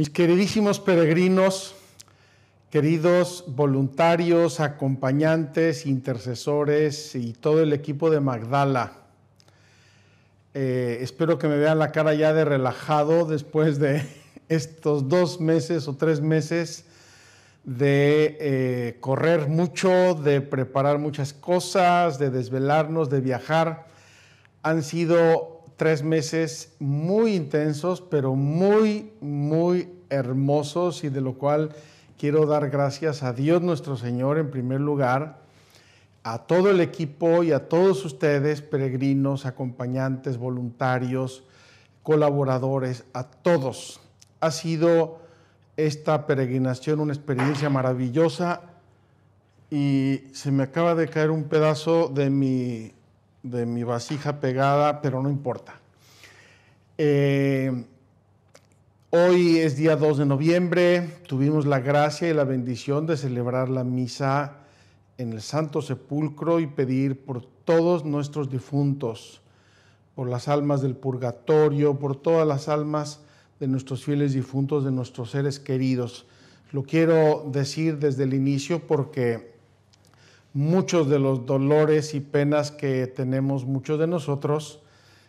Mis queridísimos peregrinos, queridos voluntarios, acompañantes, intercesores y todo el equipo de Magdala, eh, espero que me vean la cara ya de relajado después de estos dos meses o tres meses de eh, correr mucho, de preparar muchas cosas, de desvelarnos, de viajar. Han sido tres meses muy intensos, pero muy, muy hermosos y de lo cual quiero dar gracias a Dios nuestro Señor en primer lugar, a todo el equipo y a todos ustedes, peregrinos, acompañantes, voluntarios, colaboradores, a todos. Ha sido esta peregrinación una experiencia maravillosa y se me acaba de caer un pedazo de mi de mi vasija pegada, pero no importa. Eh, hoy es día 2 de noviembre, tuvimos la gracia y la bendición de celebrar la misa en el Santo Sepulcro y pedir por todos nuestros difuntos, por las almas del purgatorio, por todas las almas de nuestros fieles difuntos, de nuestros seres queridos. Lo quiero decir desde el inicio porque muchos de los dolores y penas que tenemos muchos de nosotros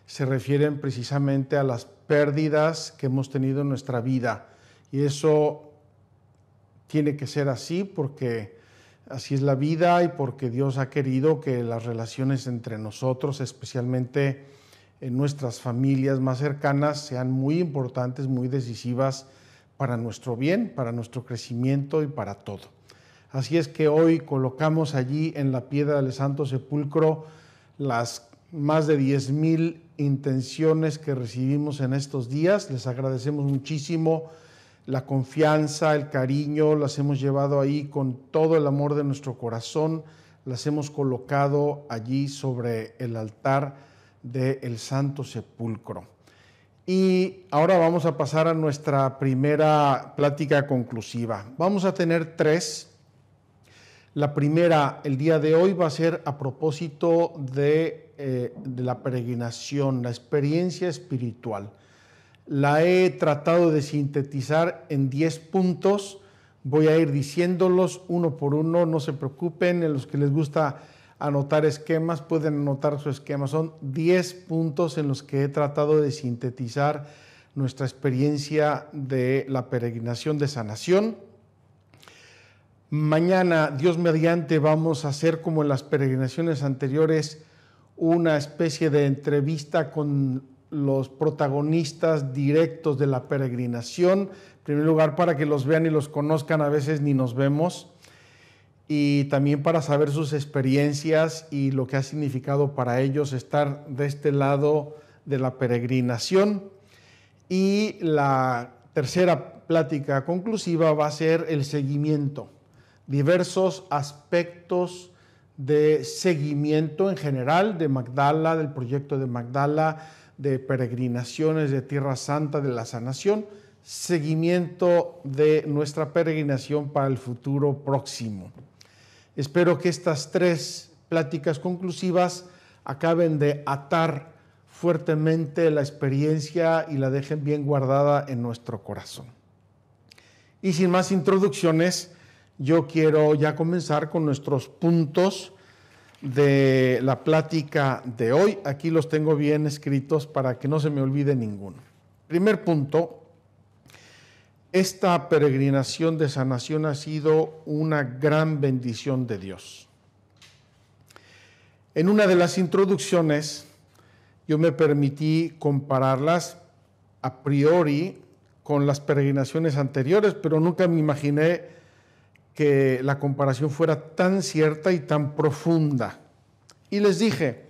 se refieren precisamente a las pérdidas que hemos tenido en nuestra vida. Y eso tiene que ser así porque así es la vida y porque Dios ha querido que las relaciones entre nosotros, especialmente en nuestras familias más cercanas, sean muy importantes, muy decisivas para nuestro bien, para nuestro crecimiento y para todo. Así es que hoy colocamos allí en la piedra del Santo Sepulcro las más de 10.000 intenciones que recibimos en estos días. Les agradecemos muchísimo la confianza, el cariño, las hemos llevado ahí con todo el amor de nuestro corazón, las hemos colocado allí sobre el altar del Santo Sepulcro. Y ahora vamos a pasar a nuestra primera plática conclusiva. Vamos a tener tres la primera, el día de hoy, va a ser a propósito de, eh, la peregrinación, la experiencia espiritual. La he tratado de sintetizar en 10 puntos. Voy a ir diciéndolos uno por uno, no se preocupen, en los que les gusta anotar esquemas, pueden anotar su esquema. Son 10 puntos en los que he tratado de sintetizar nuestra experiencia de la peregrinación de sanación. Mañana, Dios mediante, vamos a hacer como en las peregrinaciones anteriores una especie de entrevista con los protagonistas directos de la peregrinación. En primer lugar, para que los vean y los conozcan, a veces ni nos vemos. Y también para saber sus experiencias y lo que ha significado para ellos estar de este lado de la peregrinación. Y la tercera plática conclusiva va a ser el seguimiento diversos aspectos de seguimiento en general de Magdala, del proyecto de Magdala, de peregrinaciones de Tierra Santa, de la sanación, seguimiento de nuestra peregrinación para el futuro próximo. Espero que estas tres pláticas conclusivas acaben de atar fuertemente la experiencia y la dejen bien guardada en nuestro corazón. Y sin más introducciones, yo quiero ya comenzar con nuestros puntos de la plática de hoy. Aquí los tengo bien escritos para que no se me olvide ninguno. Primer punto, esta peregrinación de sanación ha sido una gran bendición de Dios. En una de las introducciones, yo me permití compararlas a priori con las peregrinaciones anteriores, pero nunca me imaginé que la comparación fuera tan cierta y tan profunda. Y les dije,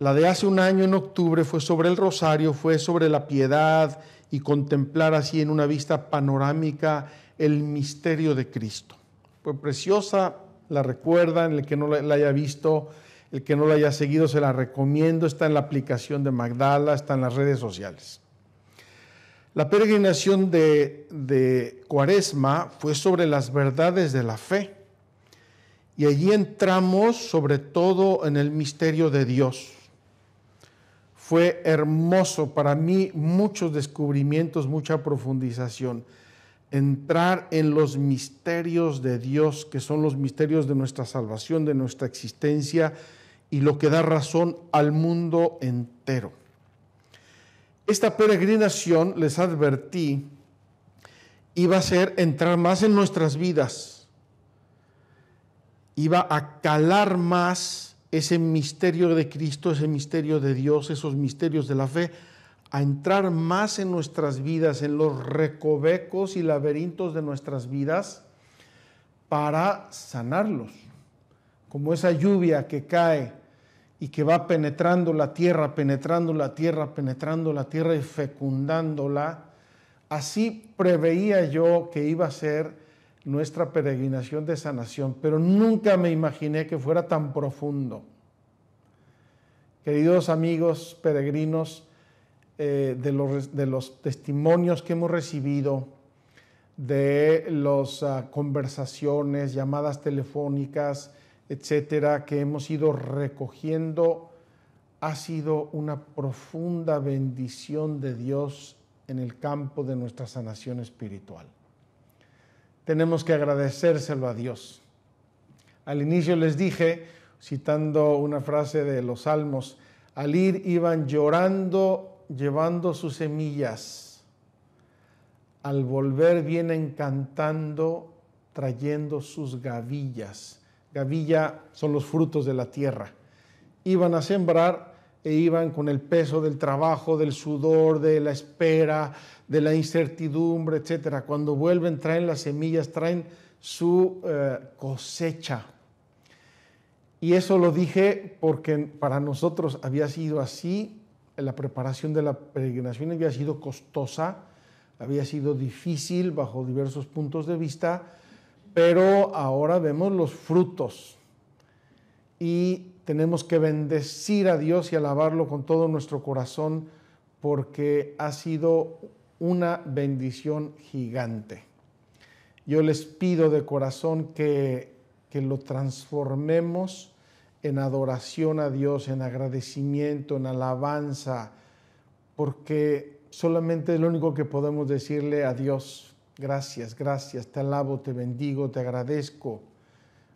la de hace un año en octubre fue sobre el rosario, fue sobre la piedad y contemplar así en una vista panorámica el misterio de Cristo. Fue preciosa, la recuerdan, el que no la haya visto, el que no la haya seguido, se la recomiendo, está en la aplicación de Magdala, está en las redes sociales. La peregrinación de, Cuaresma fue sobre las verdades de la fe. Y allí entramos sobre todo en el misterio de Dios. Fue hermoso para mí, muchos descubrimientos, mucha profundización entrar en los misterios de Dios, que son los misterios de nuestra salvación, de nuestra existencia y lo que da razón al mundo entero esta peregrinación, les advertí, iba a ser entrar más en nuestras vidas, iba a calar más ese misterio de Cristo, ese misterio de Dios, esos misterios de la fe, a entrar más en nuestras vidas, en los recovecos y laberintos de nuestras vidas, para sanarlos, como esa lluvia que cae y que va penetrando la tierra, penetrando la tierra, penetrando la tierra y fecundándola. Así preveía yo que iba a ser nuestra peregrinación de sanación, pero nunca me imaginé que fuera tan profundo. Queridos amigos peregrinos, eh, de, los, testimonios que hemos recibido, de las ah, conversaciones, llamadas telefónicas, etcétera, que hemos ido recogiendo, ha sido una profunda bendición de Dios en el campo de nuestra sanación espiritual. Tenemos que agradecérselo a Dios. Al inicio les dije, citando una frase de los Salmos, al ir iban llorando, llevando sus semillas. Al volver vienen cantando, trayendo sus gavillas gavilla son los frutos de la tierra. Iban a sembrar e iban con el peso del trabajo, del sudor, de la espera, de la incertidumbre, etc. Cuando vuelven traen las semillas, traen su eh, cosecha. Y eso lo dije porque para nosotros había sido así, la preparación de la peregrinación había sido costosa, había sido difícil bajo diversos puntos de vista, pero ahora vemos los frutos y tenemos que bendecir a Dios y alabarlo con todo nuestro corazón porque ha sido una bendición gigante. Yo les pido de corazón que, que lo transformemos en adoración a Dios, en agradecimiento, en alabanza, porque solamente es lo único que podemos decirle a Dios Gracias, gracias, te alabo, te bendigo, te agradezco.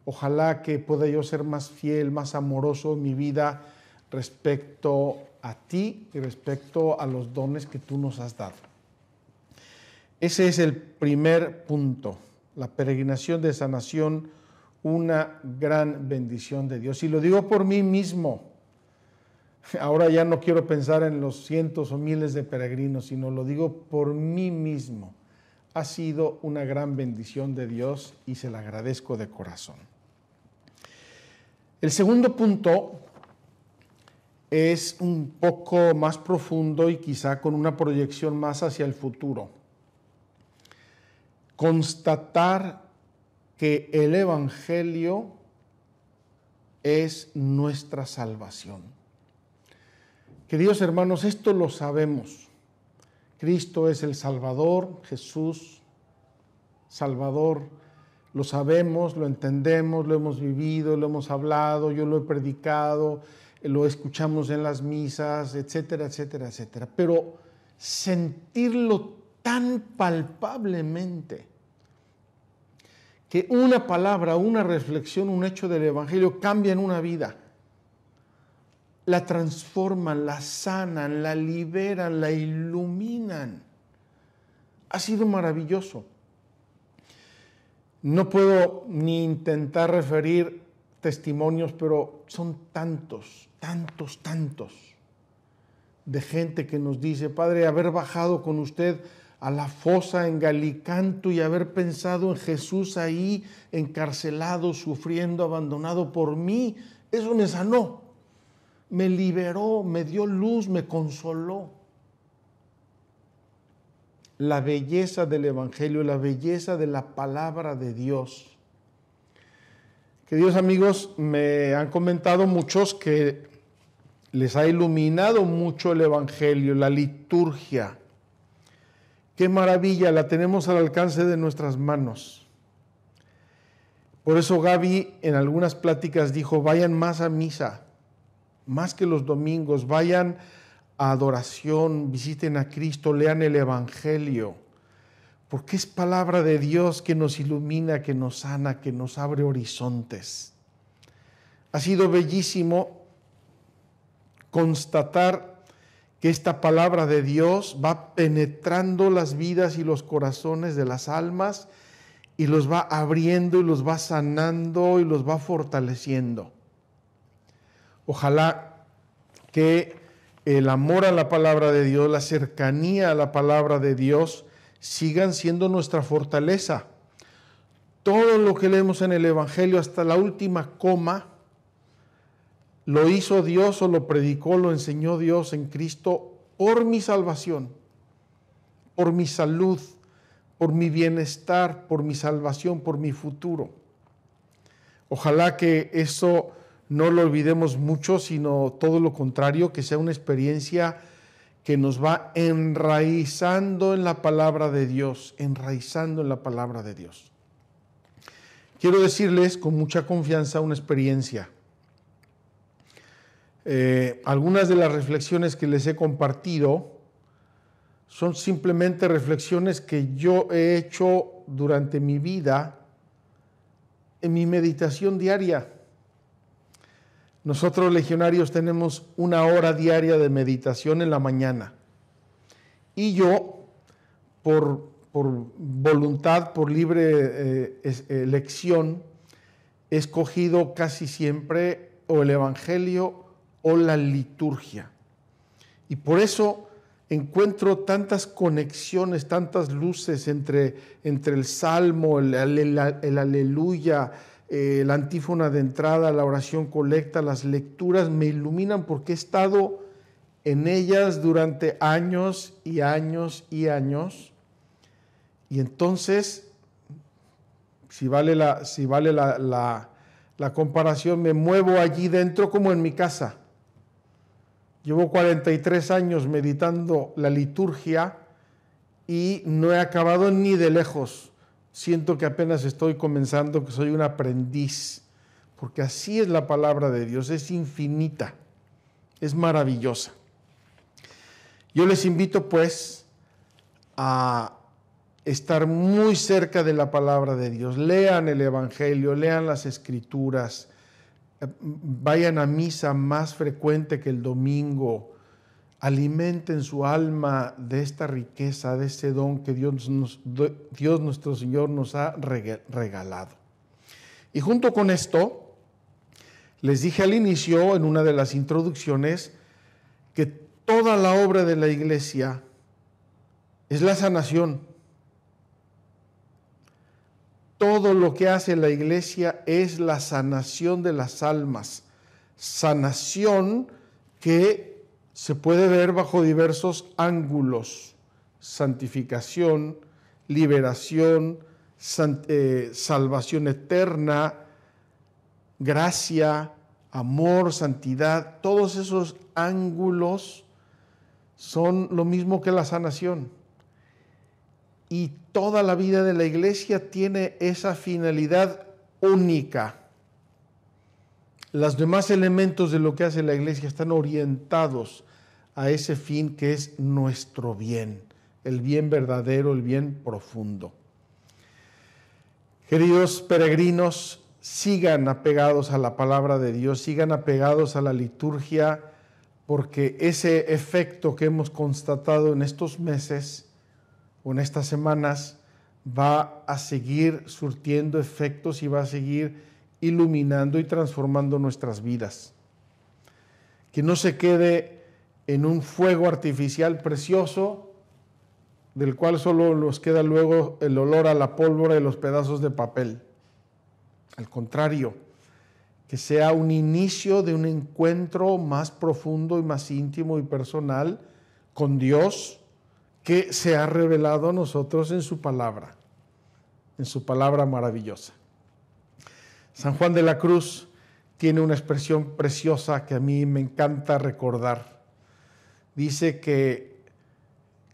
Ojalá que pueda yo ser más fiel, más amoroso en mi vida respecto a ti y respecto a los dones que tú nos has dado. Ese es el primer punto, la peregrinación de sanación, una gran bendición de Dios. Y lo digo por mí mismo. Ahora ya no quiero pensar en los cientos o miles de peregrinos, sino lo digo por mí mismo ha sido una gran bendición de Dios y se la agradezco de corazón. El segundo punto es un poco más profundo y quizá con una proyección más hacia el futuro. Constatar que el Evangelio es nuestra salvación. Queridos hermanos, esto lo sabemos. Cristo es el Salvador, Jesús, Salvador. Lo sabemos, lo entendemos, lo hemos vivido, lo hemos hablado, yo lo he predicado, lo escuchamos en las misas, etcétera, etcétera, etcétera. Pero sentirlo tan palpablemente que una palabra, una reflexión, un hecho del Evangelio cambia en una vida la transforman, la sanan, la liberan, la iluminan. Ha sido maravilloso. No puedo ni intentar referir testimonios, pero son tantos, tantos, tantos de gente que nos dice, Padre, haber bajado con usted a la fosa en Galicanto y haber pensado en Jesús ahí encarcelado, sufriendo, abandonado por mí, eso me sanó me liberó, me dio luz, me consoló. La belleza del Evangelio, la belleza de la palabra de Dios. Queridos amigos, me han comentado muchos que les ha iluminado mucho el Evangelio, la liturgia. Qué maravilla, la tenemos al alcance de nuestras manos. Por eso Gaby en algunas pláticas dijo, vayan más a misa más que los domingos, vayan a adoración, visiten a Cristo, lean el Evangelio, porque es palabra de Dios que nos ilumina, que nos sana, que nos abre horizontes. Ha sido bellísimo constatar que esta palabra de Dios va penetrando las vidas y los corazones de las almas y los va abriendo y los va sanando y los va fortaleciendo. Ojalá que el amor a la palabra de Dios, la cercanía a la palabra de Dios, sigan siendo nuestra fortaleza. Todo lo que leemos en el Evangelio hasta la última coma, lo hizo Dios o lo predicó, lo enseñó Dios en Cristo por mi salvación, por mi salud, por mi bienestar, por mi salvación, por mi futuro. Ojalá que eso no lo olvidemos mucho, sino todo lo contrario, que sea una experiencia que nos va enraizando en la palabra de Dios, enraizando en la palabra de Dios. Quiero decirles con mucha confianza una experiencia. Eh, algunas de las reflexiones que les he compartido son simplemente reflexiones que yo he hecho durante mi vida en mi meditación diaria. Nosotros legionarios tenemos una hora diaria de meditación en la mañana. Y yo, por, voluntad, por libre eh, elección, he escogido casi siempre o el Evangelio o la liturgia. Y por eso encuentro tantas conexiones, tantas luces entre, entre el Salmo, el aleluya, eh, la antífona de entrada, la oración colecta, las lecturas me iluminan porque he estado en ellas durante años y años y años. Y entonces, si vale la, si vale la comparación, me muevo allí dentro como en mi casa. Llevo 43 años meditando la liturgia y no he acabado ni de lejos siento que apenas estoy comenzando, que soy un aprendiz, porque así es la palabra de Dios, es infinita, es maravillosa. Yo les invito pues a estar muy cerca de la palabra de Dios. Lean el Evangelio, lean las escrituras, eh, vayan a misa más frecuente que el domingo, Alimenten su alma de esta riqueza, de ese don que Dios, Dios nuestro Señor nos ha regalado. Y junto con esto, les dije al inicio, en una de las introducciones, que toda la obra de la iglesia es la sanación. Todo lo que hace la iglesia es la sanación de las almas, sanación que se puede ver bajo diversos ángulos, santificación, liberación, eh, salvación eterna, gracia, amor, santidad, todos esos ángulos son lo mismo que la sanación. Y toda la vida de la iglesia tiene esa finalidad única los demás elementos de lo que hace la iglesia están orientados a ese fin que es nuestro bien, el bien verdadero, el bien profundo. Queridos peregrinos, sigan apegados a la palabra de Dios, sigan apegados a la liturgia, porque ese efecto que hemos constatado en estos meses o en estas semanas va a seguir surtiendo efectos y va a seguir iluminando y transformando nuestras vidas. Que no se quede en un fuego artificial precioso del cual solo nos queda luego el olor a la pólvora y los pedazos de papel. Al contrario, que sea un inicio de un encuentro más profundo y más íntimo y personal con Dios que se ha revelado a nosotros en su palabra, en su palabra maravillosa. San Juan de la Cruz tiene una expresión preciosa que a mí me encanta recordar. Dice que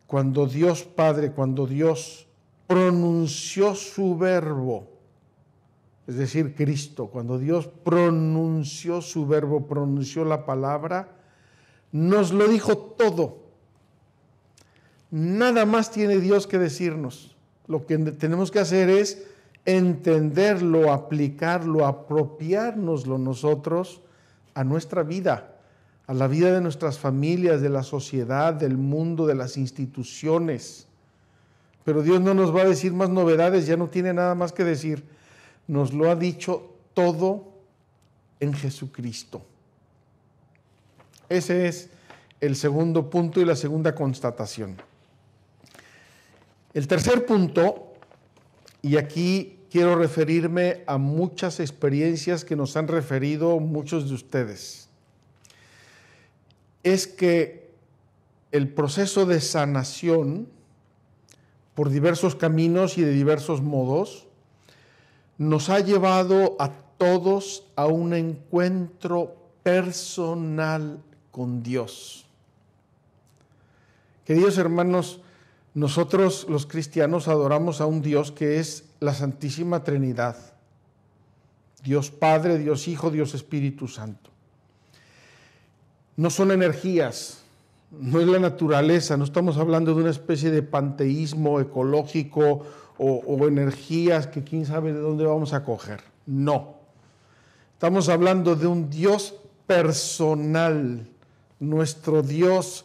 cuando Dios Padre, cuando Dios pronunció su verbo, es decir, Cristo, cuando Dios pronunció su verbo, pronunció la palabra, nos lo dijo todo. Nada más tiene Dios que decirnos. Lo que tenemos que hacer es entenderlo, aplicarlo, apropiárnoslo nosotros a nuestra vida, a la vida de nuestras familias, de la sociedad, del mundo, de las instituciones. Pero Dios no nos va a decir más novedades, ya no tiene nada más que decir. Nos lo ha dicho todo en Jesucristo. Ese es el segundo punto y la segunda constatación. El tercer punto, y aquí quiero referirme a muchas experiencias que nos han referido muchos de ustedes. Es que el proceso de sanación por diversos caminos y de diversos modos nos ha llevado a todos a un encuentro personal con Dios. Queridos hermanos, nosotros los cristianos adoramos a un Dios que es la Santísima Trinidad, Dios Padre, Dios Hijo, Dios Espíritu Santo. No son energías, no es la naturaleza, no estamos hablando de una especie de panteísmo ecológico o, energías que quién sabe de dónde vamos a coger. No. Estamos hablando de un Dios personal, nuestro Dios,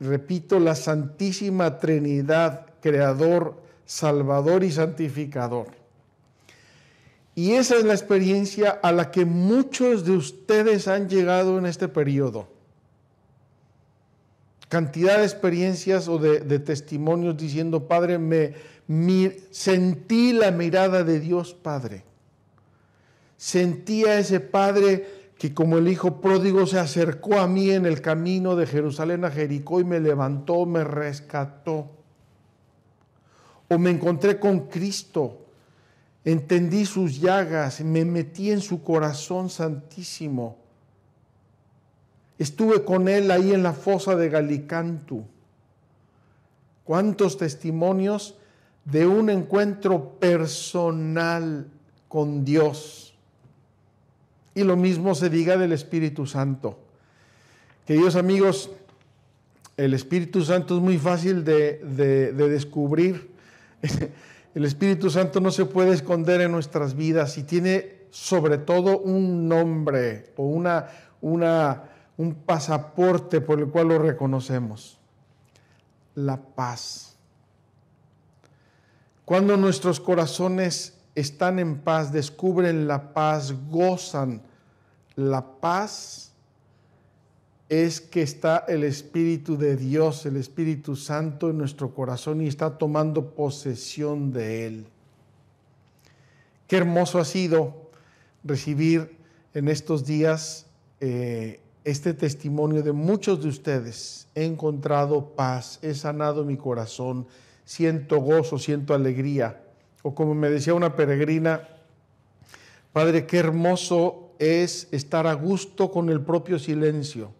repito, la Santísima Trinidad, Creador, Salvador y Santificador. Y esa es la experiencia a la que muchos de ustedes han llegado en este periodo. Cantidad de experiencias o de, testimonios diciendo, Padre, me, sentí la mirada de Dios, Padre. Sentía ese Padre que como el hijo pródigo se acercó a mí en el camino de Jerusalén a Jericó y me levantó, me rescató o me encontré con Cristo, entendí sus llagas, me metí en su corazón santísimo. Estuve con él ahí en la fosa de Galicantu. ¿Cuántos testimonios de un encuentro personal con Dios? Y lo mismo se diga del Espíritu Santo. Queridos amigos, el Espíritu Santo es muy fácil de descubrir El Espíritu Santo no se puede esconder en nuestras vidas y tiene sobre todo un nombre o una, un pasaporte por el cual lo reconocemos. La paz. Cuando nuestros corazones están en paz, descubren la paz, gozan la paz es que está el Espíritu de Dios, el Espíritu Santo en nuestro corazón y está tomando posesión de Él. Qué hermoso ha sido recibir en estos días eh, este testimonio de muchos de ustedes. He encontrado paz, he sanado mi corazón, siento gozo, siento alegría. O como me decía una peregrina, Padre, qué hermoso es estar a gusto con el propio silencio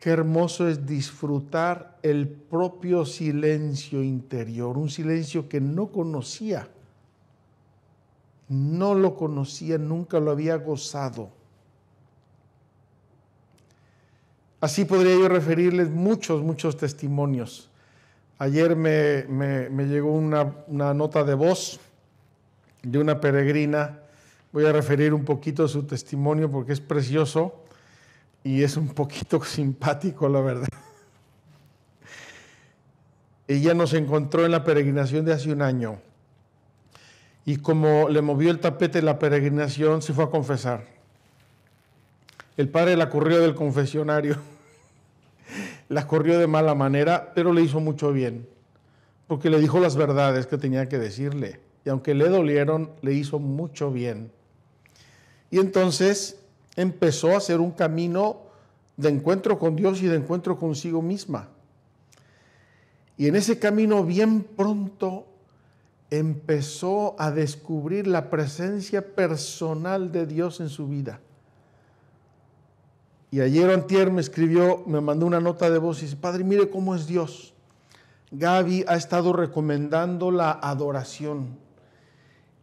Qué hermoso es disfrutar el propio silencio interior, un silencio que no conocía, no lo conocía, nunca lo había gozado. Así podría yo referirles muchos, muchos testimonios. Ayer me, llegó una, una nota de voz de una peregrina. Voy a referir un poquito su testimonio porque es precioso y es un poquito simpático, la verdad. Ella nos encontró en la peregrinación de hace un año y como le movió el tapete la peregrinación, se fue a confesar. El padre la corrió del confesionario, la corrió de mala manera, pero le hizo mucho bien, porque le dijo las verdades que tenía que decirle y aunque le dolieron, le hizo mucho bien. Y entonces empezó a hacer un camino de encuentro con Dios y de encuentro consigo misma. Y en ese camino bien pronto empezó a descubrir la presencia personal de Dios en su vida. Y ayer antier me escribió, me mandó una nota de voz y dice, "Padre, mire cómo es Dios. Gaby ha estado recomendando la adoración.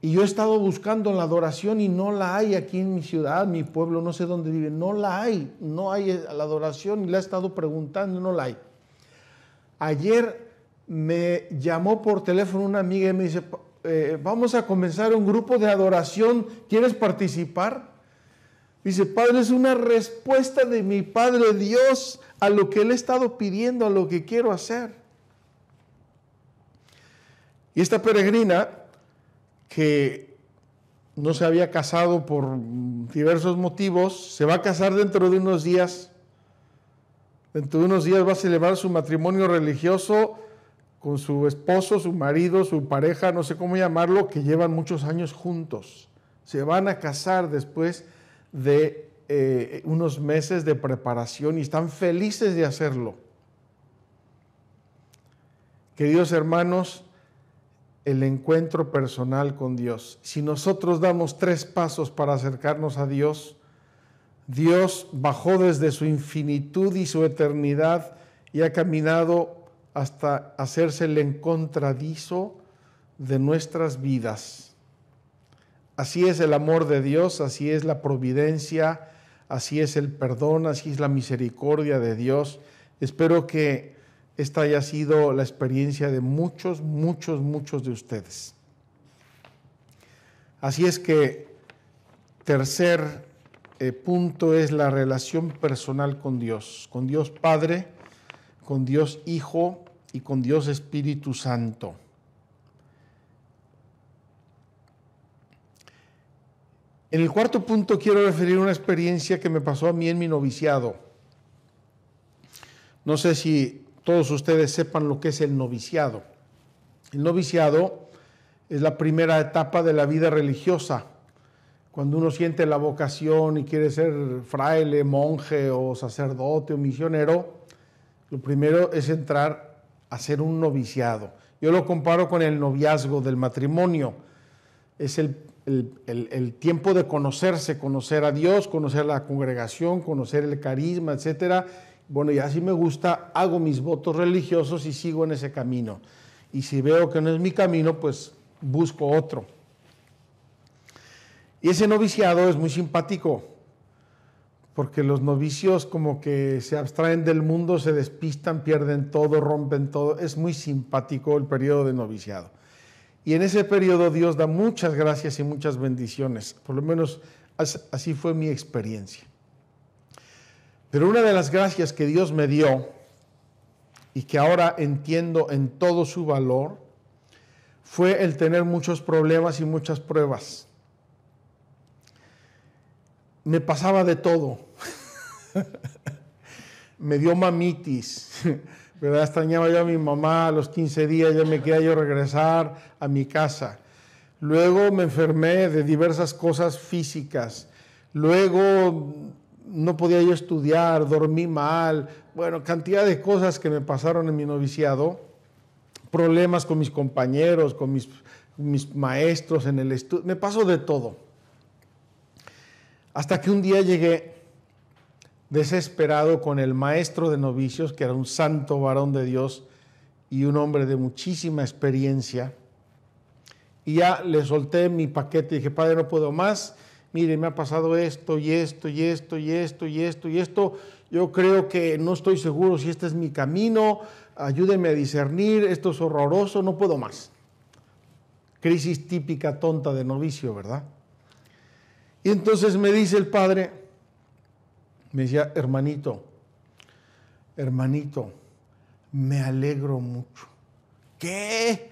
Y yo he estado buscando la adoración y no la hay aquí en mi ciudad, mi pueblo, no sé dónde vive. No la hay, no hay eh, la adoración y la he estado preguntando, no la hay. Ayer me llamó por teléfono una amiga y me dice, eh, vamos a comenzar un grupo de adoración, ¿quieres participar? Dice, Padre, es una respuesta de mi Padre Dios a lo que Él ha estado pidiendo, a lo que quiero hacer. Y esta peregrina que no se había casado por diversos motivos, se va a casar dentro de unos días. Dentro de unos días va a celebrar su matrimonio religioso con su esposo, su marido, su pareja, no sé cómo llamarlo, que llevan muchos años juntos. Se van a casar después de eh, unos meses de preparación y están felices de hacerlo. Queridos hermanos, el encuentro personal con Dios. Si nosotros damos tres pasos para acercarnos a Dios, Dios bajó desde su infinitud y su eternidad y ha caminado hasta hacerse el encontradizo de nuestras vidas. Así es el amor de Dios, así es la providencia, así es el perdón, así es la misericordia de Dios. Espero que esta haya sido la experiencia de muchos, muchos, muchos de ustedes. Así es que tercer eh, punto es la relación personal con Dios, con Dios Padre, con Dios Hijo y con Dios Espíritu Santo. En el cuarto punto quiero referir una experiencia que me pasó a mí en mi noviciado. No sé si todos ustedes sepan lo que es el noviciado. El noviciado es la primera etapa de la vida religiosa. Cuando uno siente la vocación y quiere ser fraile, monje o sacerdote o misionero, lo primero es entrar a ser un noviciado. Yo lo comparo con el noviazgo del matrimonio. Es el, tiempo de conocerse, conocer a Dios, conocer la congregación, conocer el carisma, etcétera bueno, ya si me gusta, hago mis votos religiosos y sigo en ese camino. Y si veo que no es mi camino, pues busco otro. Y ese noviciado es muy simpático, porque los novicios como que se abstraen del mundo, se despistan, pierden todo, rompen todo. Es muy simpático el periodo de noviciado. Y en ese periodo Dios da muchas gracias y muchas bendiciones. Por lo menos así fue mi experiencia. Pero una de las gracias que Dios me dio y que ahora entiendo en todo su valor fue el tener muchos problemas y muchas pruebas. Me pasaba de todo. me dio mamitis. ¿verdad? Extrañaba yo a mi mamá a los 15 días, ya me quería yo regresar a mi casa. Luego me enfermé de diversas cosas físicas. Luego no podía yo estudiar, dormí mal, bueno, cantidad de cosas que me pasaron en mi noviciado, problemas con mis compañeros, con mis, maestros en el estudio, me pasó de todo. Hasta que un día llegué desesperado con el maestro de novicios, que era un santo varón de Dios y un hombre de muchísima experiencia, y ya le solté mi paquete y dije, padre, no puedo más, mire, me ha pasado esto y esto y esto y esto y esto y esto, yo creo que no estoy seguro si este es mi camino, Ayúdeme a discernir, esto es horroroso, no puedo más. Crisis típica tonta de novicio, ¿verdad? Y entonces me dice el padre, me decía, hermanito, hermanito, me alegro mucho. ¿Qué?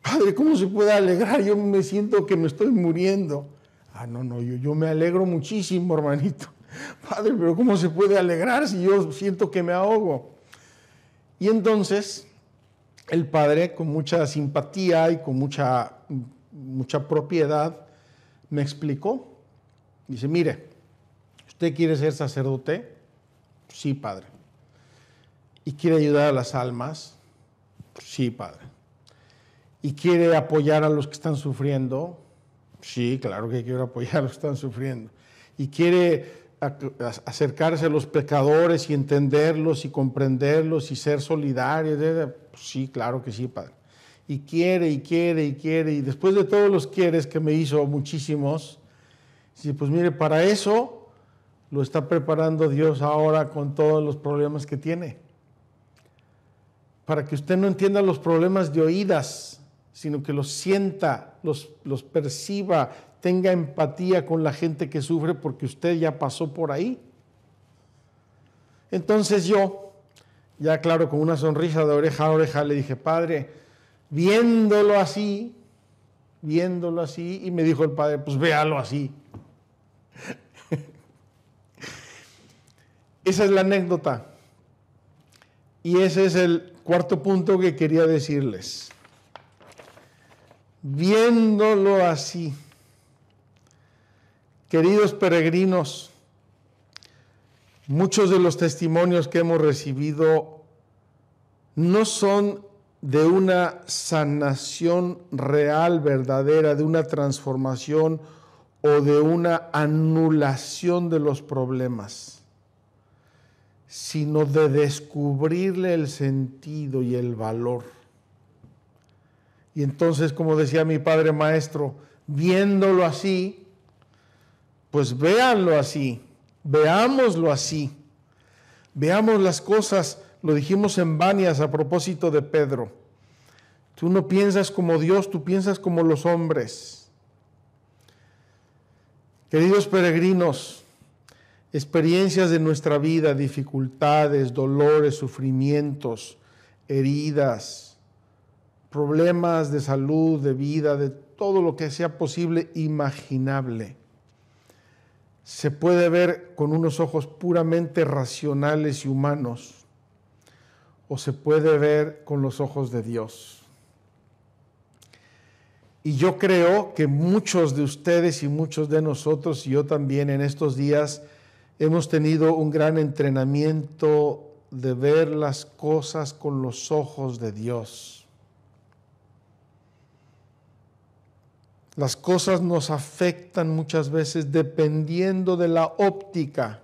Padre, ¿cómo se puede alegrar? Yo me siento que me estoy muriendo. Ah, no, no, yo, me alegro muchísimo, hermanito. Padre, pero ¿cómo se puede alegrar si yo siento que me ahogo? Y entonces el padre, con mucha simpatía y con mucha, mucha propiedad, me explicó. Dice, mire, ¿usted quiere ser sacerdote? Sí, padre. ¿Y quiere ayudar a las almas? Sí, padre. ¿Y quiere apoyar a los que están sufriendo? Sí, claro que quiero apoyar, están sufriendo. Y quiere acercarse a los pecadores y entenderlos y comprenderlos y ser solidario. Pues sí, claro que sí, Padre. Y quiere y quiere y quiere. Y después de todos los quieres que me hizo muchísimos, sí, pues mire, para eso lo está preparando Dios ahora con todos los problemas que tiene. Para que usted no entienda los problemas de oídas sino que los sienta, los, los perciba, tenga empatía con la gente que sufre porque usted ya pasó por ahí. Entonces yo, ya claro, con una sonrisa de oreja a oreja, le dije, Padre, viéndolo así, viéndolo así, y me dijo el Padre, pues véalo así. Esa es la anécdota. Y ese es el cuarto punto que quería decirles viéndolo así. Queridos peregrinos, muchos de los testimonios que hemos recibido no son de una sanación real, verdadera, de una transformación o de una anulación de los problemas, sino de descubrirle el sentido y el valor y entonces, como decía mi padre maestro, viéndolo así, pues véanlo así, veámoslo así, veamos las cosas, lo dijimos en Banias a propósito de Pedro. Tú no piensas como Dios, tú piensas como los hombres. Queridos peregrinos, experiencias de nuestra vida, dificultades, dolores, sufrimientos, heridas, problemas de salud, de vida, de todo lo que sea posible, imaginable. Se puede ver con unos ojos puramente racionales y humanos, o se puede ver con los ojos de Dios. Y yo creo que muchos de ustedes y muchos de nosotros, y yo también en estos días, hemos tenido un gran entrenamiento de ver las cosas con los ojos de Dios Las cosas nos afectan muchas veces dependiendo de la óptica,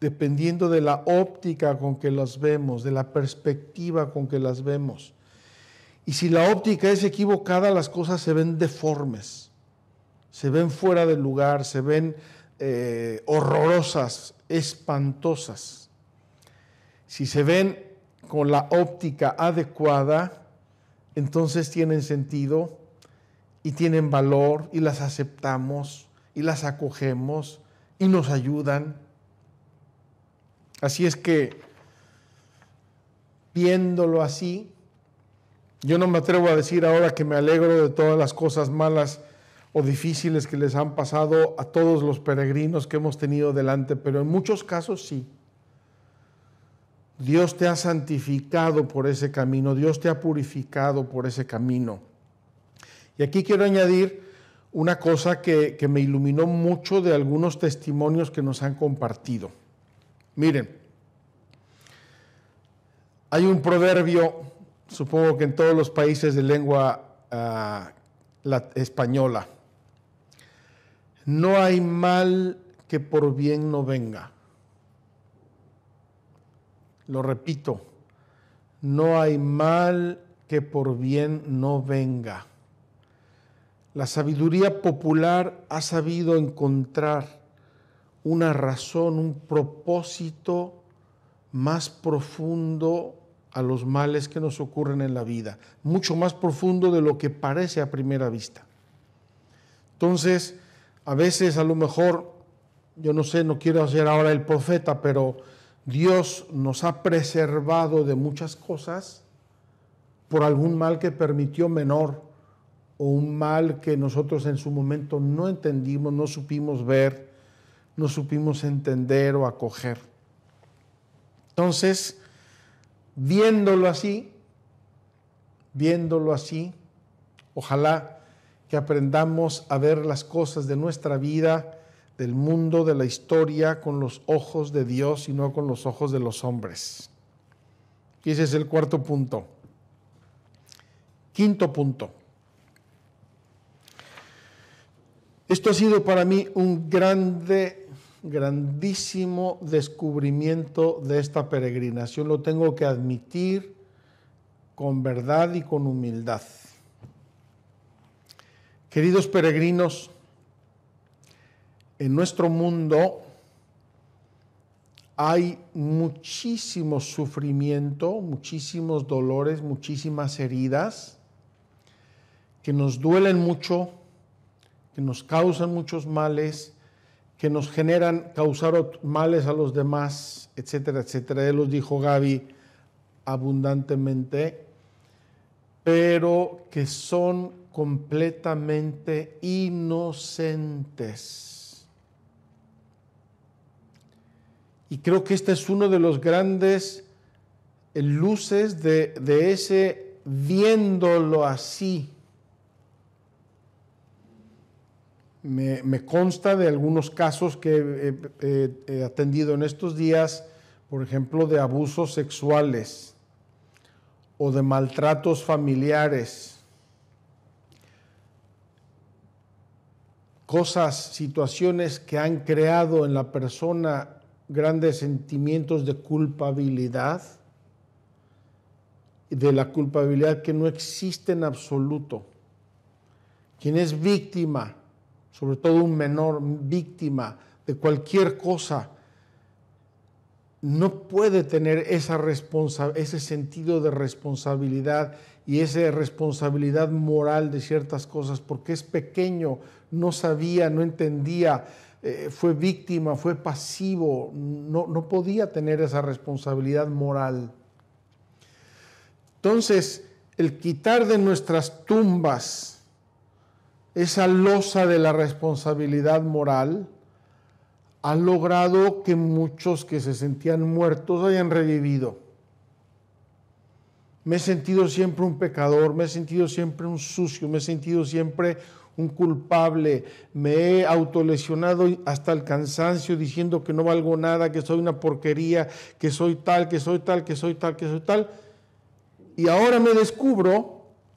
dependiendo de la óptica con que las vemos, de la perspectiva con que las vemos. Y si la óptica es equivocada, las cosas se ven deformes, se ven fuera de lugar, se ven eh, horrorosas, espantosas. Si se ven con la óptica adecuada, entonces tienen sentido y tienen valor y las aceptamos y las acogemos y nos ayudan. Así es que, viéndolo así, yo no me atrevo a decir ahora que me alegro de todas las cosas malas o difíciles que les han pasado a todos los peregrinos que hemos tenido delante, pero en muchos casos sí. Dios te ha santificado por ese camino, Dios te ha purificado por ese camino. Y aquí quiero añadir una cosa que, me iluminó mucho de algunos testimonios que nos han compartido. Miren, hay un proverbio, supongo que en todos los países de lengua ah, española, no hay mal que por bien no venga. Lo repito, no hay mal que por bien no venga. La sabiduría popular ha sabido encontrar una razón, un propósito más profundo a los males que nos ocurren en la vida, mucho más profundo de lo que parece a primera vista. Entonces, a veces a lo mejor, yo no sé, no quiero hacer ahora el profeta, pero Dios nos ha preservado de muchas cosas por algún mal que permitió menor o un mal que nosotros en su momento no entendimos, no supimos ver, no supimos entender o acoger. Entonces, viéndolo así, viéndolo así, ojalá que aprendamos a ver las cosas de nuestra vida, del mundo, de la historia, con los ojos de Dios y no con los ojos de los hombres. Y ese es el cuarto punto. Quinto punto Esto ha sido para mí un grande, grandísimo descubrimiento de esta peregrinación. Lo tengo que admitir con verdad y con humildad. Queridos peregrinos, en nuestro mundo hay muchísimo sufrimiento, muchísimos dolores, muchísimas heridas que nos duelen mucho, que nos causan muchos males, que nos generan causar males a los demás, etcétera, etcétera. Él los dijo Gaby abundantemente, pero que son completamente inocentes. Y creo que este es uno de los grandes eh, luces de, de ese viéndolo así Me, consta de algunos casos que he, atendido en estos días, por ejemplo, de abusos sexuales o de maltratos familiares. Cosas, situaciones que han creado en la persona grandes sentimientos de culpabilidad, de la culpabilidad que no existe en absoluto. Quien es víctima sobre todo un menor víctima de cualquier cosa, no puede tener esa responsa ese sentido de responsabilidad y esa responsabilidad moral de ciertas cosas, porque es pequeño, no sabía, no entendía, eh, fue víctima, fue pasivo, no podía tener esa responsabilidad moral. Entonces, el quitar de nuestras tumbas esa losa de la responsabilidad moral ha logrado que muchos que se sentían muertos hayan revivido. Me he sentido siempre un pecador, me he sentido siempre un sucio, me he sentido siempre un culpable, me he autolesionado hasta el cansancio diciendo que no valgo nada, que soy una porquería, que soy tal, que soy tal, que soy tal, que soy tal. Y ahora me descubro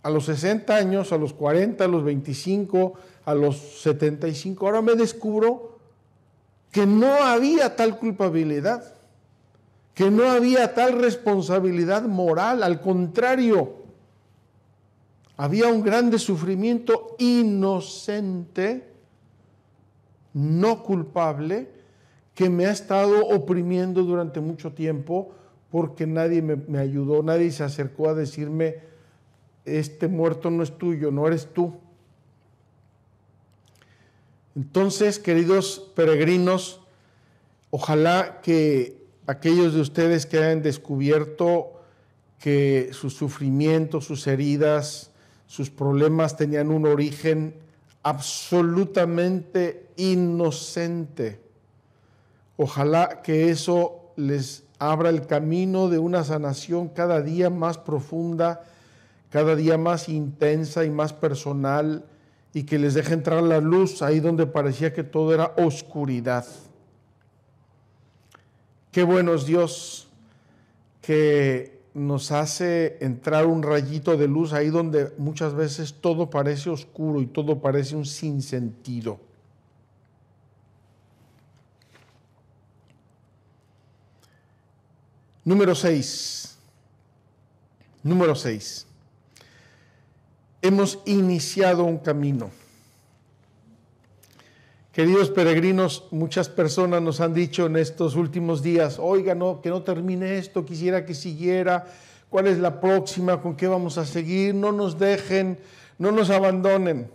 a los 60 años, a los 40, a los 25, a los 75. Ahora me descubro que no había tal culpabilidad, que no había tal responsabilidad moral, al contrario, había un grande sufrimiento inocente, no culpable, que me ha estado oprimiendo durante mucho tiempo porque nadie me, me ayudó, nadie se acercó a decirme, este muerto no es tuyo, no eres tú. Entonces, queridos peregrinos, ojalá que aquellos de ustedes que hayan descubierto que sus sufrimientos, sus heridas, sus problemas tenían un origen absolutamente inocente. Ojalá que eso les abra el camino de una sanación cada día más profunda cada día más intensa y más personal y que les deje entrar la luz ahí donde parecía que todo era oscuridad. Qué bueno es Dios que nos hace entrar un rayito de luz ahí donde muchas veces todo parece oscuro y todo parece un sinsentido. Número 6. Número 6 hemos iniciado un camino. Queridos peregrinos, muchas personas nos han dicho en estos últimos días, oiga, no, que no termine esto, quisiera que siguiera, cuál es la próxima, con qué vamos a seguir, no nos dejen, no nos abandonen.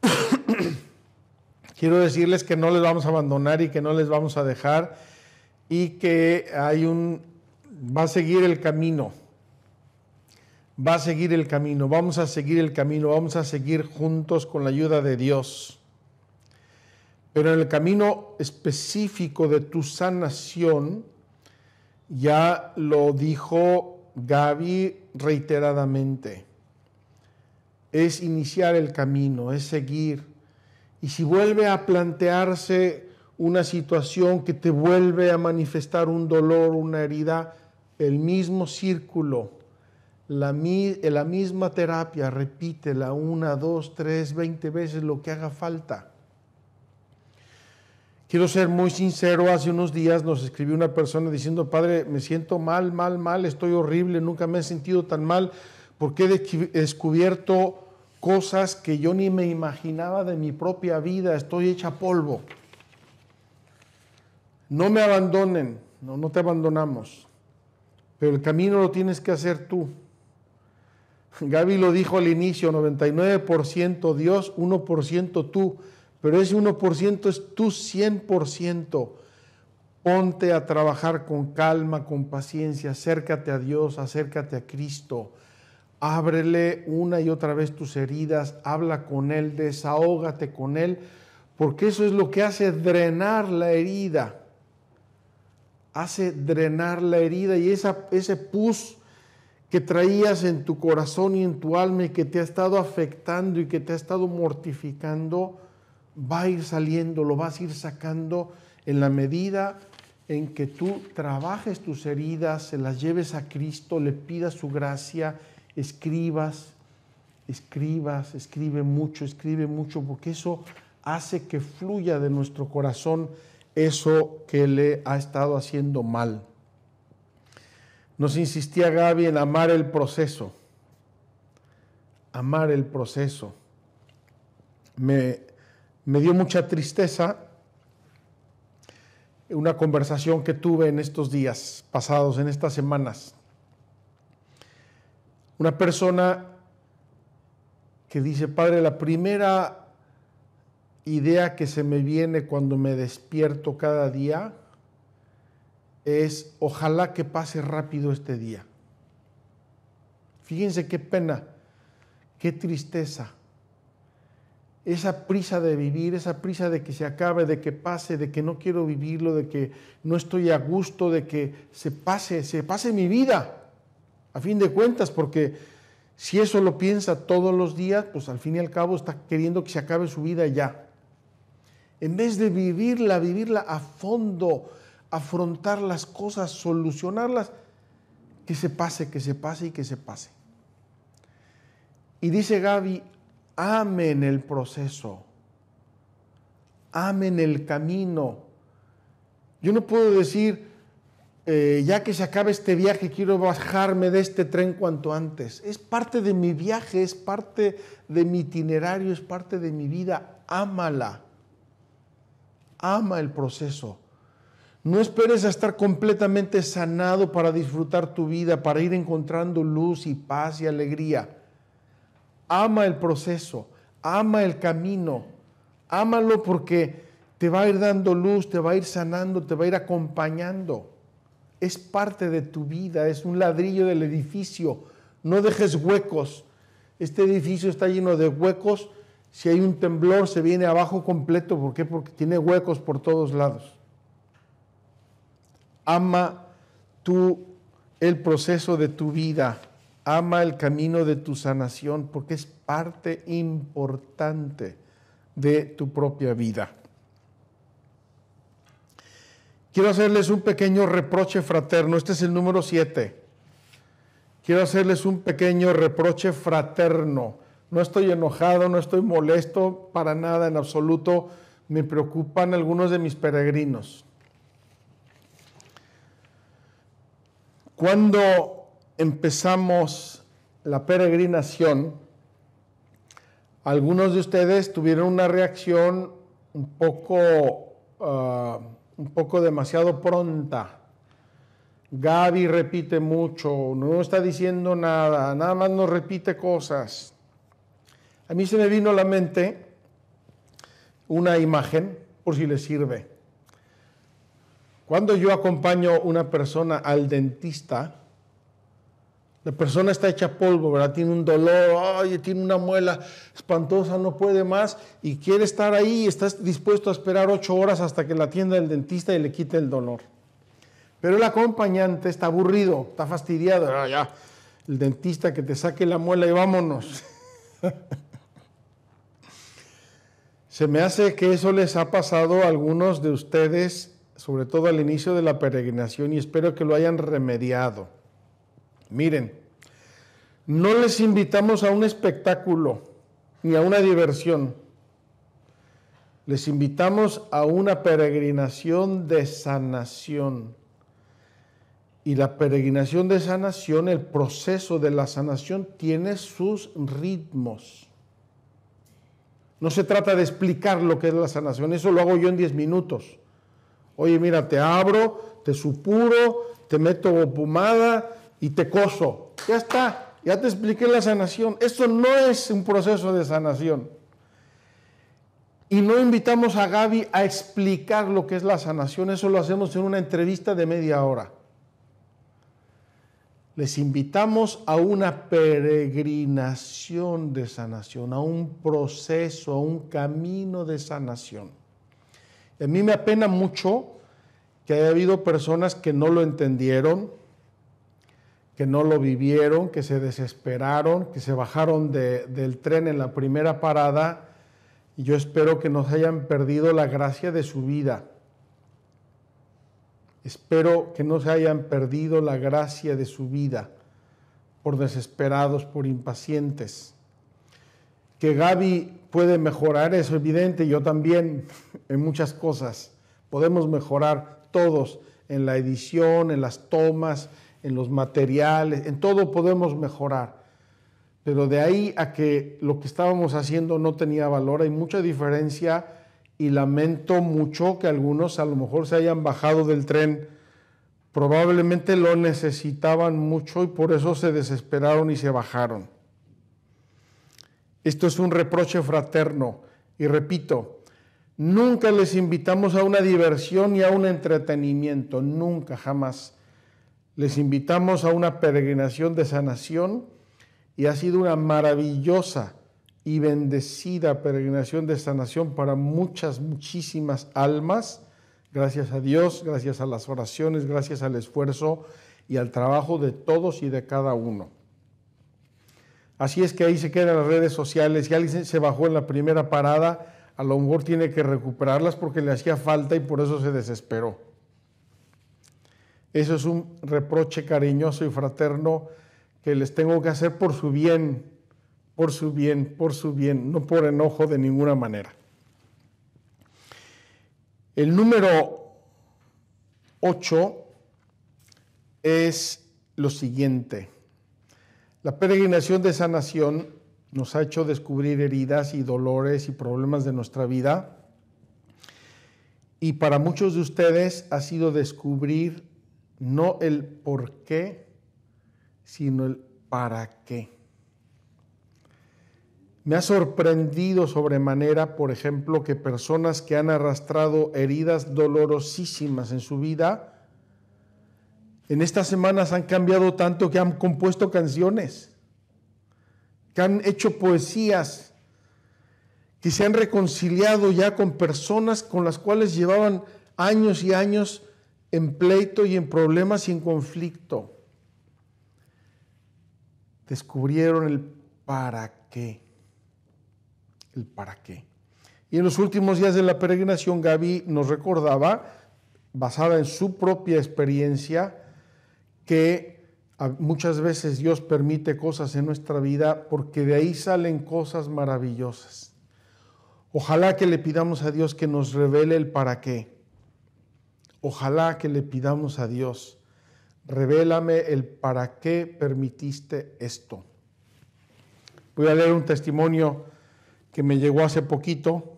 Quiero decirles que no les vamos a abandonar y que no les vamos a dejar y que hay un, va a seguir el camino va a seguir el camino, vamos a seguir el camino, vamos a seguir juntos con la ayuda de Dios. Pero en el camino específico de tu sanación, ya lo dijo Gaby reiteradamente, es iniciar el camino, es seguir. Y si vuelve a plantearse una situación que te vuelve a manifestar un dolor, una herida, el mismo círculo la, eh, la misma terapia, repítela una, dos, tres, veinte veces, lo que haga falta. Quiero ser muy sincero, hace unos días nos escribió una persona diciendo, Padre, me siento mal, mal, mal, estoy horrible, nunca me he sentido tan mal, porque he descubierto cosas que yo ni me imaginaba de mi propia vida, estoy hecha polvo. No me abandonen, no, no te abandonamos, pero el camino lo tienes que hacer tú. Gaby lo dijo al inicio, 99% Dios, 1% tú, pero ese 1% es tú 100%. Ponte a trabajar con calma, con paciencia, acércate a Dios, acércate a Cristo. Ábrele una y otra vez tus heridas, habla con Él, desahógate con Él, porque eso es lo que hace drenar la herida. Hace drenar la herida y esa, ese pus que traías en tu corazón y en tu alma y que te ha estado afectando y que te ha estado mortificando, va a ir saliendo, lo vas a ir sacando en la medida en que tú trabajes tus heridas, se las lleves a Cristo, le pidas su gracia, escribas, escribas, escribe mucho, escribe mucho, porque eso hace que fluya de nuestro corazón eso que le ha estado haciendo mal. Nos insistía Gaby en amar el proceso. Amar el proceso. Me, me dio mucha tristeza una conversación que tuve en estos días pasados, en estas semanas. Una persona que dice, Padre, la primera idea que se me viene cuando me despierto cada día es ojalá que pase rápido este día. Fíjense qué pena, qué tristeza. Esa prisa de vivir, esa prisa de que se acabe, de que pase, de que no quiero vivirlo, de que no estoy a gusto, de que se pase, se pase mi vida. A fin de cuentas, porque si eso lo piensa todos los días, pues al fin y al cabo está queriendo que se acabe su vida ya. En vez de vivirla, vivirla a fondo, afrontar las cosas, solucionarlas, que se pase, que se pase y que se pase. Y dice Gaby, amen el proceso, amen el camino. Yo no puedo decir, eh, ya que se acabe este viaje, quiero bajarme de este tren cuanto antes. Es parte de mi viaje, es parte de mi itinerario, es parte de mi vida. Ámala. Ama el proceso. No esperes a estar completamente sanado para disfrutar tu vida, para ir encontrando luz y paz y alegría. Ama el proceso, ama el camino, ámalo porque te va a ir dando luz, te va a ir sanando, te va a ir acompañando. Es parte de tu vida, es un ladrillo del edificio. No dejes huecos. Este edificio está lleno de huecos. Si hay un temblor, se viene abajo completo. ¿Por qué? Porque tiene huecos por todos lados ama tú el proceso de tu vida, ama el camino de tu sanación, porque es parte importante de tu propia vida. Quiero hacerles un pequeño reproche fraterno, este es el número 7. Quiero hacerles un pequeño reproche fraterno. No estoy enojado, no estoy molesto para nada en absoluto. Me preocupan algunos de mis peregrinos. Cuando empezamos la peregrinación, algunos de ustedes tuvieron una reacción un poco, ah, un poco demasiado pronta. Gaby repite mucho, no está diciendo nada, nada más nos repite cosas. A mí se me vino a la mente una imagen, por si le sirve. Cuando yo acompaño una persona al dentista, la persona está hecha polvo, ¿verdad? Tiene un dolor, tiene una muela espantosa, no puede más y quiere estar ahí, está dispuesto a esperar ocho horas hasta que la atienda el dentista y le quite el dolor. Pero el acompañante está aburrido, está fastidiado, ah, ya, el dentista que te saque la muela y vámonos. Se me hace que eso les ha pasado a algunos de ustedes sobre todo al inicio de la peregrinación, y espero que lo hayan remediado. Miren, no les invitamos a un espectáculo ni a una diversión. Les invitamos a una peregrinación de sanación. Y la peregrinación de sanación, el proceso de la sanación, tiene sus ritmos. No se trata de explicar lo que es la sanación, eso lo hago yo en 10 minutos. Oye, mira, te abro, te supuro, te meto pomada y te coso. Ya está, ya te expliqué la sanación. Esto no es un proceso de sanación. Y no invitamos a Gaby a explicar lo que es la sanación, eso lo hacemos en una entrevista de media hora. Les invitamos a una peregrinación de sanación, a un proceso, a un camino de sanación. A mí me apena mucho que haya habido personas que no lo entendieron, que no lo vivieron, que se desesperaron, que se bajaron del tren en la primera parada. Y yo espero que no se hayan perdido la gracia de su vida. Espero que no se hayan perdido la gracia de su vida por desesperados, por impacientes. Que Gaby puede mejorar, eso evidente, yo también en muchas cosas. Podemos mejorar todos en la edición, en las tomas, en los materiales, en todo podemos mejorar. Pero de ahí a que lo que estábamos haciendo no tenía valor, hay mucha diferencia y lamento mucho que algunos a lo mejor se hayan bajado del tren. Probablemente lo necesitaban mucho y por eso se desesperaron y se bajaron. Esto es un reproche fraterno. Y repito, nunca les invitamos a una diversión y a un entretenimiento, nunca, jamás. Les invitamos a una peregrinación de sanación y ha sido una maravillosa y bendecida peregrinación de sanación para muchas, muchísimas almas. Gracias a Dios, gracias a las oraciones, gracias al esfuerzo y al trabajo de todos y de cada uno. Así es que ahí se quedan las redes sociales. Y alguien se bajó en la primera parada, a lo mejor tiene que recuperarlas porque le hacía falta y por eso se desesperó. Eso es un reproche cariñoso y fraterno que les tengo que hacer por su bien, por su bien, por su bien, no por enojo de ninguna manera. El número 8 es lo siguiente. La peregrinación de sanación nos ha hecho descubrir heridas y dolores y problemas de nuestra vida. Y para muchos de ustedes ha sido descubrir no el por qué, sino el para qué. Me ha sorprendido sobremanera, por ejemplo, que personas que han arrastrado heridas dolorosísimas en su vida en estas semanas han cambiado tanto que han compuesto canciones, que han hecho poesías, que se han reconciliado ya con personas con las cuales llevaban años y años en pleito y en problemas y en conflicto. Descubrieron el para qué. El para qué. Y en los últimos días de la peregrinación, Gaby nos recordaba, basada en su propia experiencia, que muchas veces Dios permite cosas en nuestra vida porque de ahí salen cosas maravillosas. Ojalá que le pidamos a Dios que nos revele el para qué. Ojalá que le pidamos a Dios, revélame el para qué permitiste esto. Voy a leer un testimonio que me llegó hace poquito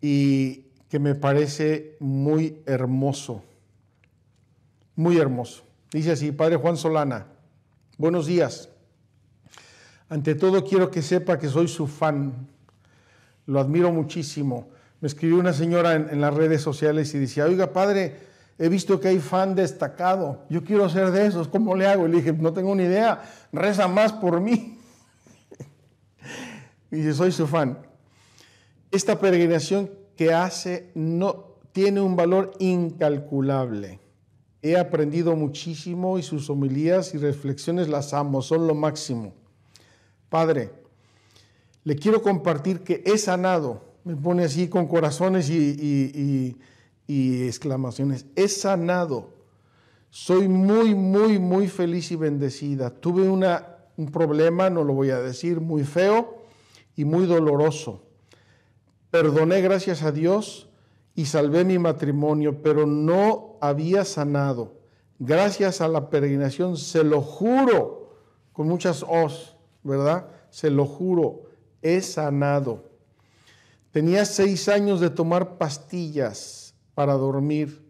y que me parece muy hermoso muy hermoso. Dice así, Padre Juan Solana, buenos días. Ante todo quiero que sepa que soy su fan, lo admiro muchísimo. Me escribió una señora en, las redes sociales y decía, oiga padre, he visto que hay fan destacado, yo quiero ser de esos, ¿cómo le hago? Y le dije, no tengo ni idea, reza más por mí. y dice, soy su fan. Esta peregrinación que hace no, tiene un valor incalculable He aprendido muchísimo y sus homilías y reflexiones las amo, son lo máximo. Padre, le quiero compartir que he sanado. Me pone así con corazones y, exclamaciones. He sanado. Soy muy, muy, muy feliz y bendecida. Tuve una, un problema, no lo voy a decir, muy feo y muy doloroso. Perdoné gracias a Dios y salvé mi matrimonio, pero no había sanado. Gracias a la peregrinación, se lo juro, con muchas os, ¿verdad? Se lo juro, he sanado. Tenía seis años de tomar pastillas para dormir.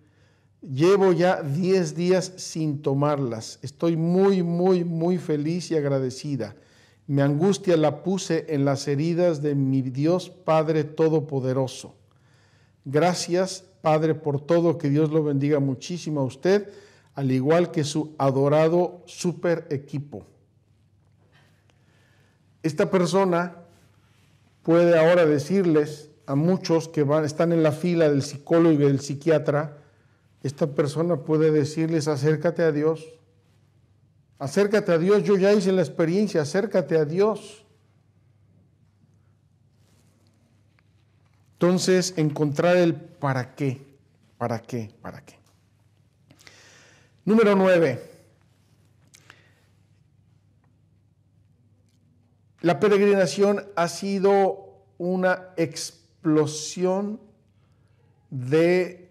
Llevo ya diez días sin tomarlas. Estoy muy, muy, muy feliz y agradecida. Mi angustia la puse en las heridas de mi Dios Padre Todopoderoso Gracias, Padre, por todo. Que Dios lo bendiga muchísimo a usted, al igual que su adorado super equipo. Esta persona puede ahora decirles a muchos que van, están en la fila del psicólogo y del psiquiatra, esta persona puede decirles, acércate a Dios, acércate a Dios, yo ya hice la experiencia, acércate a Dios. Entonces, encontrar el para qué, para qué, para qué. Número nueve. La peregrinación ha sido una explosión de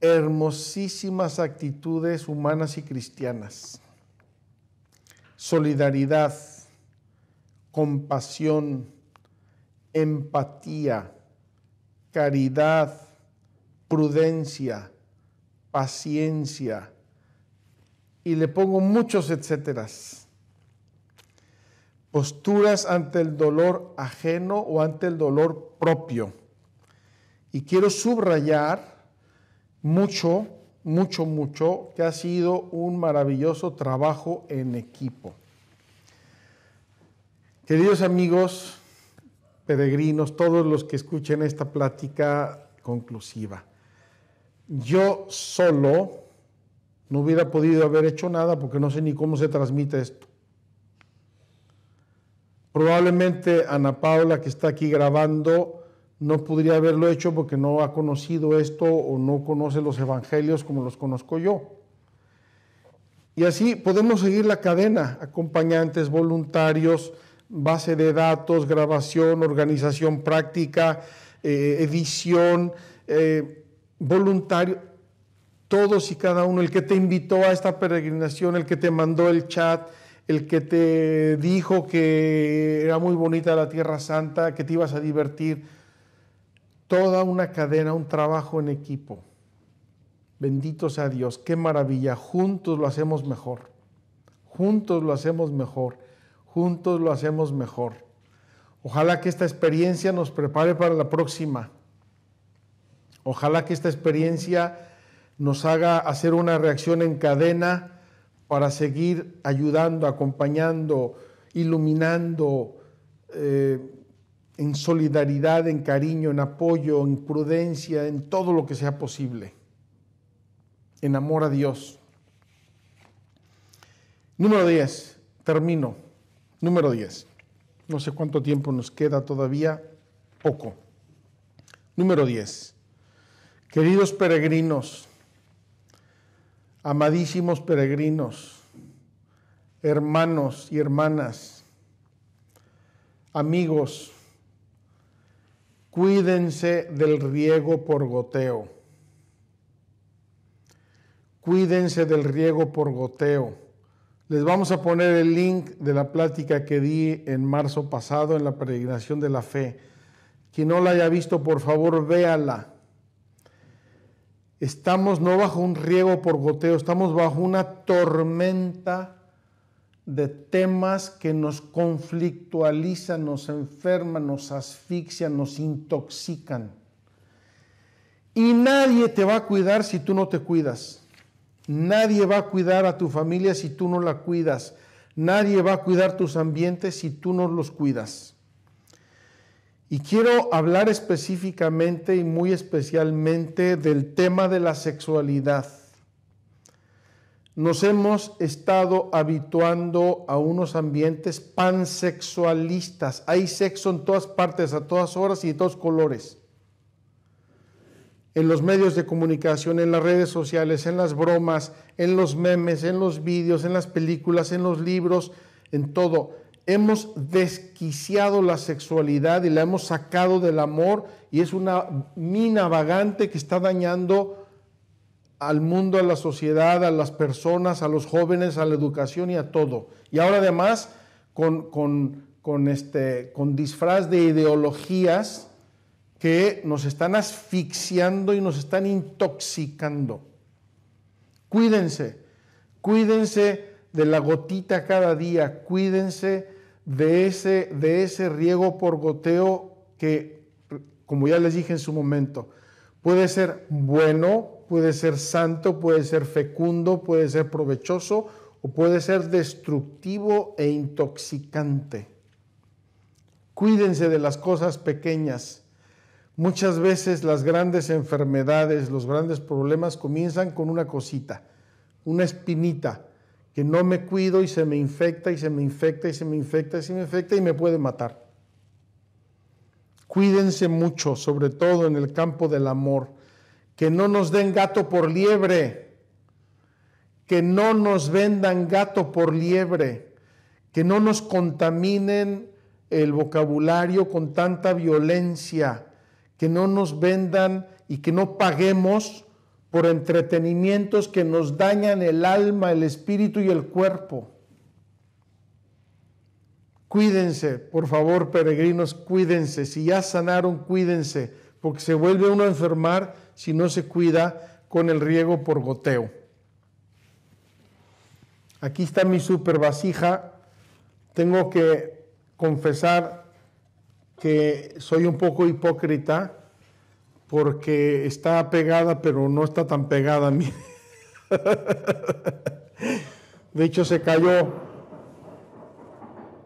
hermosísimas actitudes humanas y cristianas. Solidaridad, compasión, empatía, caridad, prudencia, paciencia, y le pongo muchos etcéteras. Posturas ante el dolor ajeno o ante el dolor propio. Y quiero subrayar mucho, mucho, mucho, que ha sido un maravilloso trabajo en equipo. Queridos amigos, peregrinos, todos los que escuchen esta plática conclusiva. Yo solo no hubiera podido haber hecho nada porque no sé ni cómo se transmite esto. Probablemente Ana Paula, que está aquí grabando, no podría haberlo hecho porque no ha conocido esto o no conoce los evangelios como los conozco yo. Y así podemos seguir la cadena, acompañantes, voluntarios, base de datos, grabación, organización práctica, eh, edición, eh, voluntario, todos y cada uno, el que te invitó a esta peregrinación, el que te mandó el chat, el que te dijo que era muy bonita la Tierra Santa, que te ibas a divertir, toda una cadena, un trabajo en equipo. Bendito sea Dios, qué maravilla, juntos lo hacemos mejor, juntos lo hacemos mejor. Juntos lo hacemos mejor. Ojalá que esta experiencia nos prepare para la próxima. Ojalá que esta experiencia nos haga hacer una reacción en cadena para seguir ayudando, acompañando, iluminando eh, en solidaridad, en cariño, en apoyo, en prudencia, en todo lo que sea posible. En amor a Dios. Número 10. Termino. Número 10. No sé cuánto tiempo nos queda todavía, poco. Número 10. Queridos peregrinos, amadísimos peregrinos, hermanos y hermanas, amigos, cuídense del riego por goteo. Cuídense del riego por goteo. Les vamos a poner el link de la plática que di en marzo pasado en la peregrinación de la fe. Quien no la haya visto, por favor, véala. Estamos no bajo un riego por goteo, estamos bajo una tormenta de temas que nos conflictualizan, nos enferman, nos asfixian, nos intoxican. Y nadie te va a cuidar si tú no te cuidas. Nadie va a cuidar a tu familia si tú no la cuidas. Nadie va a cuidar tus ambientes si tú no los cuidas. Y quiero hablar específicamente y muy especialmente del tema de la sexualidad. Nos hemos estado habituando a unos ambientes pansexualistas. Hay sexo en todas partes, a todas horas y de todos colores en los medios de comunicación, en las redes sociales, en las bromas, en los memes, en los vídeos, en las películas, en los libros, en todo. Hemos desquiciado la sexualidad y la hemos sacado del amor y es una mina vagante que está dañando al mundo, a la sociedad, a las personas, a los jóvenes, a la educación y a todo. Y ahora además con, con, este, con disfraz de ideologías que nos están asfixiando y nos están intoxicando. Cuídense, cuídense de la gotita cada día, cuídense de ese, de ese riego por goteo que, como ya les dije en su momento, puede ser bueno, puede ser santo, puede ser fecundo, puede ser provechoso o puede ser destructivo e intoxicante. Cuídense de las cosas pequeñas Muchas veces las grandes enfermedades, los grandes problemas comienzan con una cosita, una espinita, que no me cuido y se me infecta y se me infecta y se me infecta y se me infecta y me puede matar. Cuídense mucho, sobre todo en el campo del amor, que no nos den gato por liebre, que no nos vendan gato por liebre, que no nos contaminen el vocabulario con tanta violencia que no nos vendan y que no paguemos por entretenimientos que nos dañan el alma, el espíritu y el cuerpo. Cuídense, por favor, peregrinos, cuídense. Si ya sanaron, cuídense, porque se vuelve uno a enfermar si no se cuida con el riego por goteo. Aquí está mi super vasija. Tengo que confesar que soy un poco hipócrita porque está pegada, pero no está tan pegada a mí. De hecho, se cayó,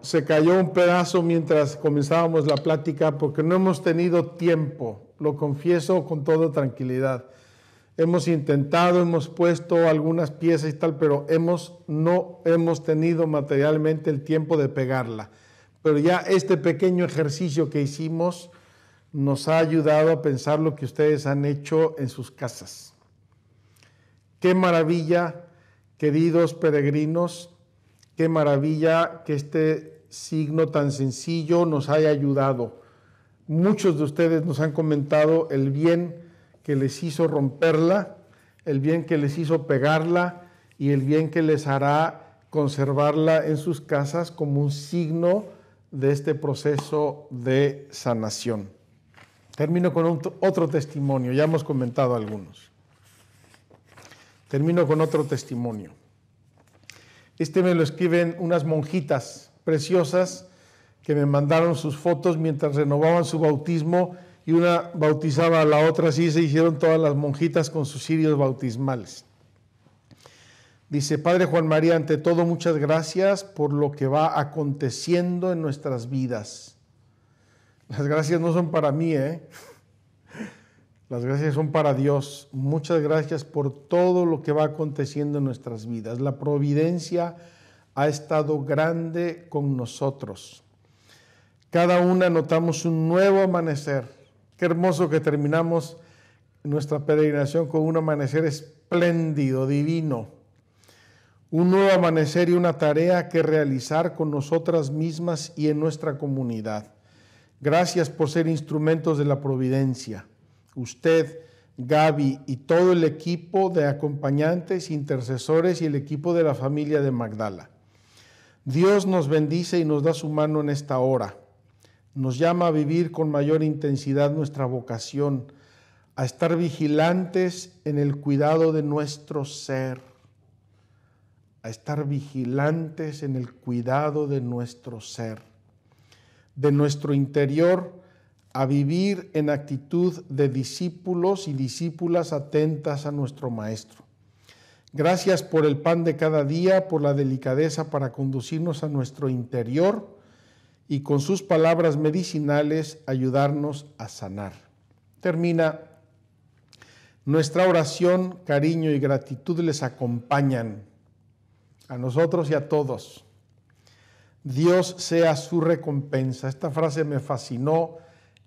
se cayó un pedazo mientras comenzábamos la plática porque no hemos tenido tiempo, lo confieso con toda tranquilidad. Hemos intentado, hemos puesto algunas piezas y tal, pero hemos, no hemos tenido materialmente el tiempo de pegarla. Pero ya este pequeño ejercicio que hicimos nos ha ayudado a pensar lo que ustedes han hecho en sus casas. Qué maravilla, queridos peregrinos, qué maravilla que este signo tan sencillo nos haya ayudado. Muchos de ustedes nos han comentado el bien que les hizo romperla, el bien que les hizo pegarla y el bien que les hará conservarla en sus casas como un signo de este proceso de sanación. Termino con otro, testimonio, ya hemos comentado algunos. Termino con otro testimonio. Este me lo escriben unas monjitas preciosas que me mandaron sus fotos mientras renovaban su bautismo y una bautizaba a la otra, así se hicieron todas las monjitas con sus cirios bautismales. Dice, Padre Juan María, ante todo muchas gracias por lo que va aconteciendo en nuestras vidas. Las gracias no son para mí, ¿eh? Las gracias son para Dios. Muchas gracias por todo lo que va aconteciendo en nuestras vidas. La providencia ha estado grande con nosotros. Cada una notamos un nuevo amanecer. Qué hermoso que terminamos nuestra peregrinación con un amanecer espléndido, divino un nuevo amanecer y una tarea que realizar con nosotras mismas y en nuestra comunidad. Gracias por ser instrumentos de la providencia. Usted, Gaby y todo el equipo de acompañantes, intercesores y el equipo de la familia de Magdala. Dios nos bendice y nos da su mano en esta hora. Nos llama a vivir con mayor intensidad nuestra vocación, a estar vigilantes en el cuidado de nuestro ser a estar vigilantes en el cuidado de nuestro ser, de nuestro interior, a vivir en actitud de discípulos y discípulas atentas a nuestro Maestro. Gracias por el pan de cada día, por la delicadeza para conducirnos a nuestro interior y con sus palabras medicinales ayudarnos a sanar. Termina. Nuestra oración, cariño y gratitud les acompañan a nosotros y a todos. Dios sea su recompensa. Esta frase me fascinó.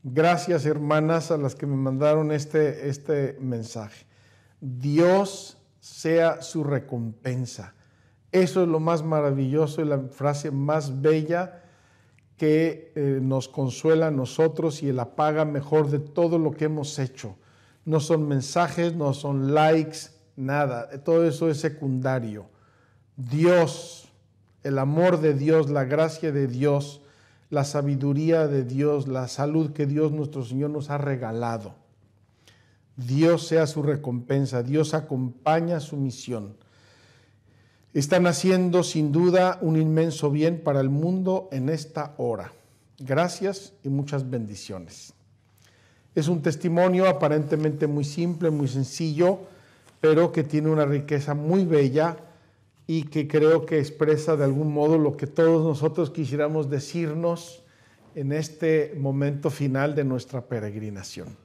Gracias hermanas a las que me mandaron este, este mensaje. Dios sea su recompensa. Eso es lo más maravilloso y la frase más bella que eh, nos consuela a nosotros y la paga mejor de todo lo que hemos hecho. No son mensajes, no son likes, nada. Todo eso es secundario. Dios, el amor de Dios, la gracia de Dios, la sabiduría de Dios, la salud que Dios nuestro Señor nos ha regalado. Dios sea su recompensa, Dios acompaña su misión. Están haciendo sin duda un inmenso bien para el mundo en esta hora. Gracias y muchas bendiciones. Es un testimonio aparentemente muy simple, muy sencillo, pero que tiene una riqueza muy bella y que creo que expresa de algún modo lo que todos nosotros quisiéramos decirnos en este momento final de nuestra peregrinación.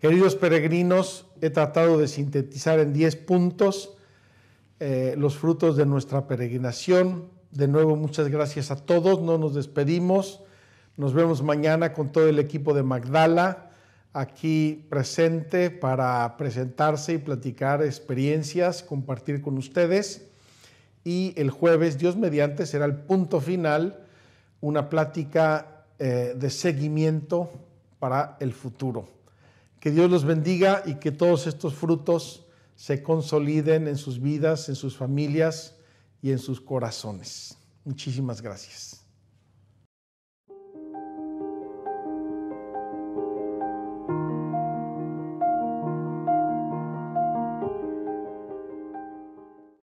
Queridos peregrinos, he tratado de sintetizar en 10 puntos eh, los frutos de nuestra peregrinación. De nuevo, muchas gracias a todos. No nos despedimos. Nos vemos mañana con todo el equipo de Magdala aquí presente para presentarse y platicar experiencias, compartir con ustedes. Y el jueves, Dios mediante, será el punto final, una plática eh, de seguimiento para el futuro. Que Dios los bendiga y que todos estos frutos se consoliden en sus vidas, en sus familias y en sus corazones. Muchísimas gracias.